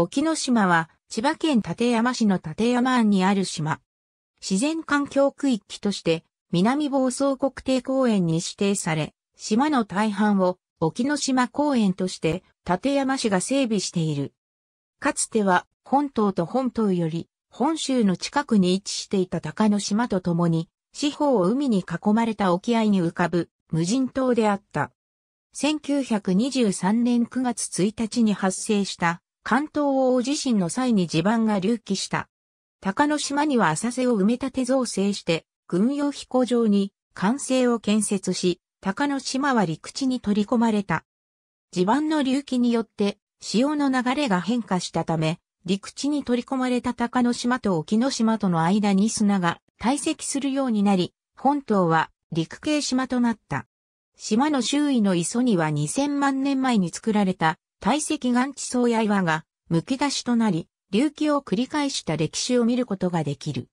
沖ノ島は千葉県館山市の館山湾にある島。自然環境区域として南房総国定公園に指定され、島の大半を沖ノ島公園として館山市が整備している。かつては本島と本島より本州の近くに位置していた高野島と共に、四方を海に囲まれた沖合に浮かぶ無人島であった。1923年9月1日に発生した関東大地震の際に地盤が隆起した。鷹の島には浅瀬を埋め立て造成して、軍用飛行場に完成を建設し、鷹の島は陸地に取り込まれた。地盤の隆起によって潮の流れが変化したため、陸地に取り込まれた鷹の島と沖の島との間に砂が堆積するようになり、本島は陸系島となった。島の周囲の磯には2000万年前に作られた堆積岩地層や岩が剥き出しとなり、隆起を繰り返した歴史を見ることができる。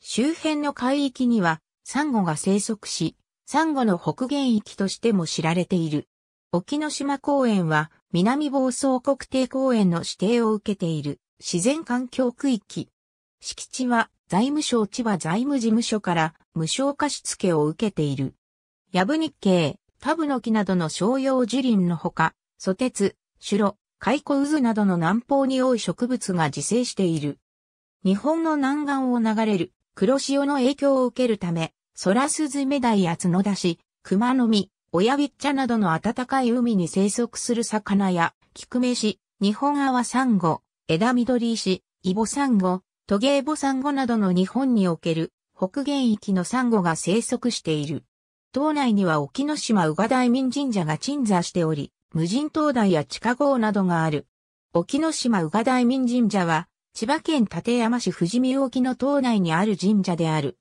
周辺の海域には、サンゴが生息し、サンゴの北限域としても知られている。沖ノ島公園は、南房総国定公園の指定を受けている自然環境区域。敷地は財務省千葉財務事務所から無償貸付を受けている。ヤブ日系、タブノキなどの商用樹林のほか、テ鉄、シュロ、ウ渦などの南方に多い植物が自生している。日本の南岸を流れる黒潮の影響を受けるため、ソラスズメダイやツノダシ、クマノミ、親ビッチャなどの暖かい海に生息する魚や、キクメシ、日本アワサンゴ、枝緑石、イボサンゴ、トゲイボサンゴなどの日本における北限域のサンゴが生息している。島内には沖ノ島宇賀大民神社が鎮座しており、無人灯台や地下壕などがある。沖ノ島宇賀大民神社は、千葉県館山市富士見沖の島内にある神社である。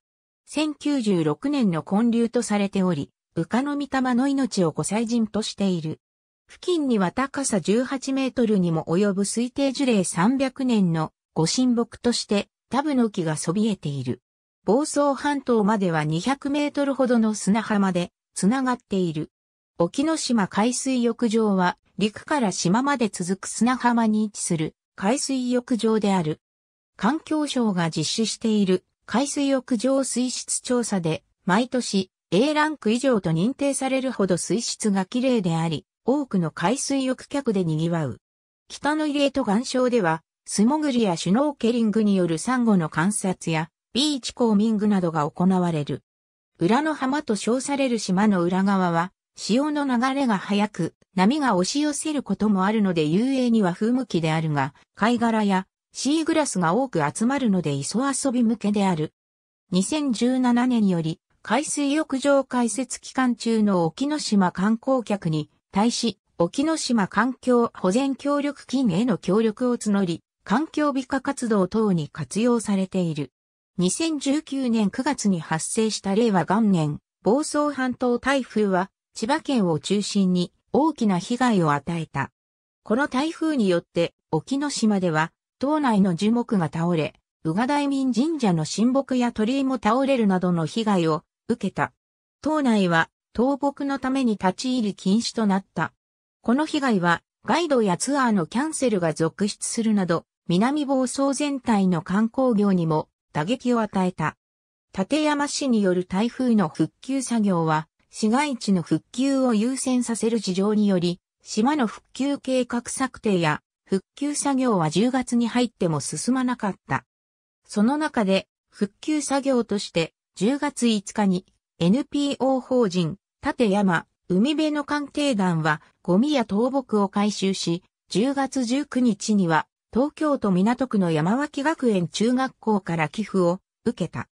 1096年の建立とされており、宇賀の御霊の命を御祭神としている。付近には高さ18メートルにも及ぶ推定樹齢300年の御神木としてタブの木がそびえている。房総半島までは200メートルほどの砂浜でつながっている。沖ノ島海水浴場は、陸から島まで続く砂浜に位置する海水浴場である。環境省が実施している海水浴場水質調査で、毎年 A ランク以上と認定されるほど水質が綺麗であり、多くの海水浴客で賑わう。北の入江と岩礁では、素潜りやシュノーケリングによるサンゴの観察や、ビーチコーミングなどが行われる。裏の浜と称される島の裏側は、潮の流れが速く、波が押し寄せることもあるので遊泳には不向きであるが、貝殻やシーグラスが多く集まるので磯遊び向けである。2017年より、海水浴場開設期間中の沖ノ島観光客に対し、沖ノ島環境保全協力金への協力を募り、環境美化活動等に活用されている。2019年9月に発生した令和元年、房総半島台風は千葉県を中心に大きな被害を与えた。この台風によって沖ノ島では島内の樹木が倒れ、宇賀大民神社の神木や鳥居も倒れるなどの被害を受けた。島内は倒木のために立ち入り禁止となった。この被害はガイドやツアーのキャンセルが続出するなど、南房総全体の観光業にも打撃を与えた。立山市による台風の復旧作業は市街地の復旧を優先させる事情により、島の復旧計画策定や復旧作業は10月に入っても進まなかった。その中で復旧作業として10月5日に NPO 法人立山海辺の鑑定団はゴミや倒木を回収し、10月19日には東京都港区の山脇学園中学校から寄付を受けた。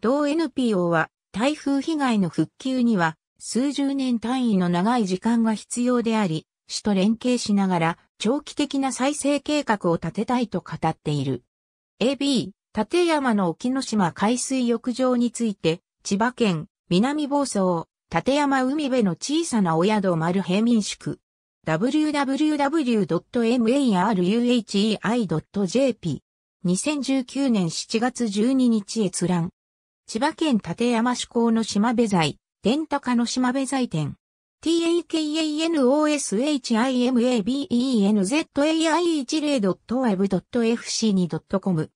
同 NPO は台風被害の復旧には数十年単位の長い時間が必要であり、市と連携しながら長期的な再生計画を立てたいと語っている。AB、立山の沖ノ島海水浴場について、千葉県南房総、立山海辺の小さなお宿丸平民宿。www.maruhei.jp2019 年7月12日閲覧。千葉県立山市港の島部材、電高の島部材店。t a k a n o s i m a b e i n b e n z a i 1 0 w e b f c 2 c o m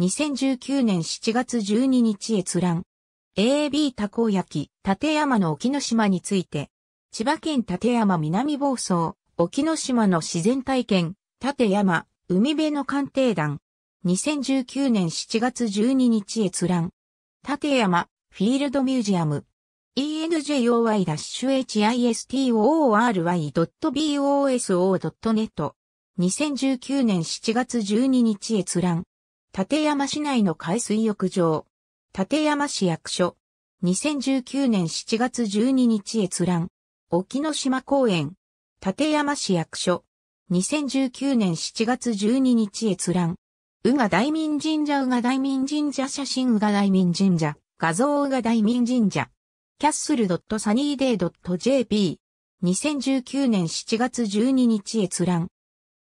2019年7月12日閲覧。AB たこ焼き、立山の沖ノ島について。千葉県立山南房総、沖ノ島の自然体験、立山、海辺の鑑定団。2019年7月12日閲覧。立山、フィールドミュージアム。e n j o y h i s t o r y b o s o n e t 2019年7月12日閲覧。立山市内の海水浴場。立山市役所。2019年7月12日閲覧。沖ノ島公園。立山市役所。2019年7月12日閲覧。宇賀大民神社宇賀大民神社写真宇賀大民神社画像宇賀大民神社キャッスル .sunnyday.jp 2019年7月12日閲覧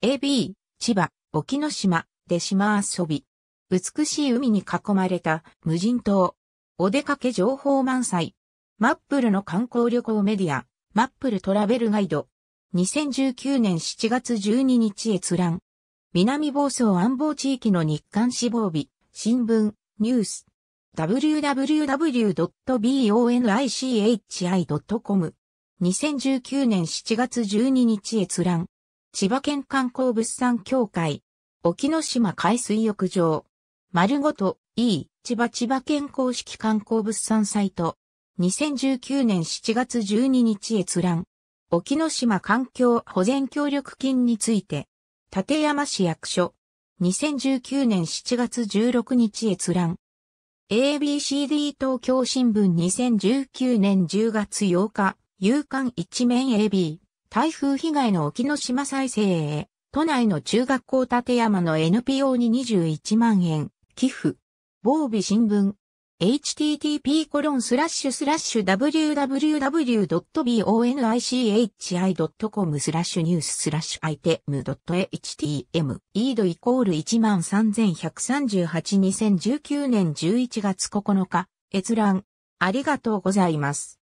AB 千葉沖ノ島で島遊び美しい海に囲まれた無人島お出かけ情報満載マップルの観光旅行メディアマップルトラベルガイド2019年7月12日閲覧南房総安房地域の日刊志望日、新聞、ニュース。www.bonichi.com 2019年7月12日閲覧。千葉県観光物産協会。沖ノ島海水浴場。丸ごと E 千葉千葉県公式観光物産サイト。2019年7月12日閲覧。沖ノ島環境保全協力金について。立山市役所。2019年7月16日閲覧。ABCD 東京新聞2019年10月8日、夕刊一面 AB、台風被害の沖ノ島再生へ、都内の中学校立山の NPO に21万円、寄付。防備新聞、http://www.bonichi.com スラッシュニューススラッシュアイテム .htm イードイコール131382019年11月9日閲覧ありがとうございます。